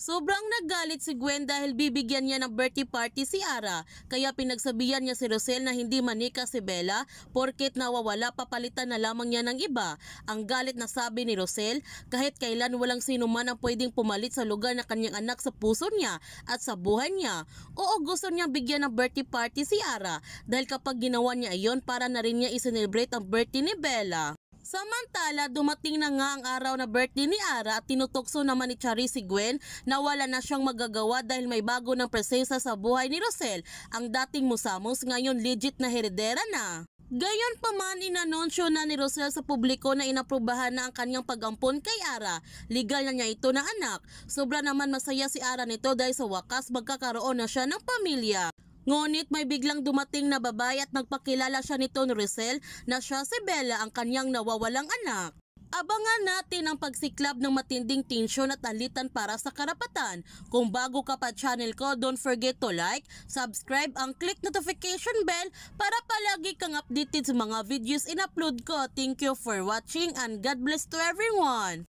Sobrang naggalit si Gwen dahil bibigyan niya ng birthday party si Ara kaya pinagsabihan niya si Rosel na hindi manika si Bella porket nawawala papalitan na lamang niya ng iba. Ang galit na sabi ni Rosel kahit kailan walang sino man ang pwedeng pumalit sa lugar na kanyang anak sa puso niya at sa buhay niya. Oo gusto niyang bigyan ng birthday party si Ara dahil kapag ginawa niya iyon para na rin niya iselebrate ang birthday ni Bella. Samantala, dumating na nga ang araw na birthday ni Ara at tinutokso naman ni Chari si Gwen na wala na siyang magagawa dahil may bago ng presensya sa buhay ni Rosel, ang dating musamos ngayon legit na heredera na. Gayon pa man inanunsyo na ni Rosel sa publiko na inaprubahan na ang kanyang pag-ampon kay Ara. Legal na niya ito na anak. Sobra naman masaya si Ara nito dahil sa wakas magkakaroon na siya ng pamilya. Ngunit may biglang dumating na babae at nagpakilala siya ni Ton Rizel na siya si Bella ang kanyang nawawalang anak. Abangan natin ang pagsiklab ng matinding tensyon at alitan para sa karapatan. Kung bago ka pa channel ko, don't forget to like, subscribe, ang click notification bell para palagi kang updated sa mga videos in-upload ko. Thank you for watching and God bless to everyone!